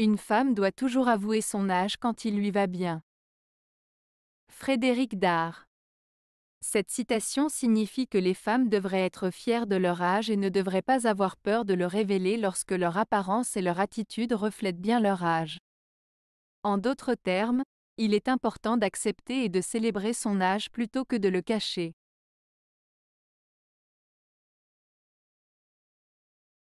Une femme doit toujours avouer son âge quand il lui va bien. Frédéric Dard. Cette citation signifie que les femmes devraient être fières de leur âge et ne devraient pas avoir peur de le révéler lorsque leur apparence et leur attitude reflètent bien leur âge. En d'autres termes, il est important d'accepter et de célébrer son âge plutôt que de le cacher.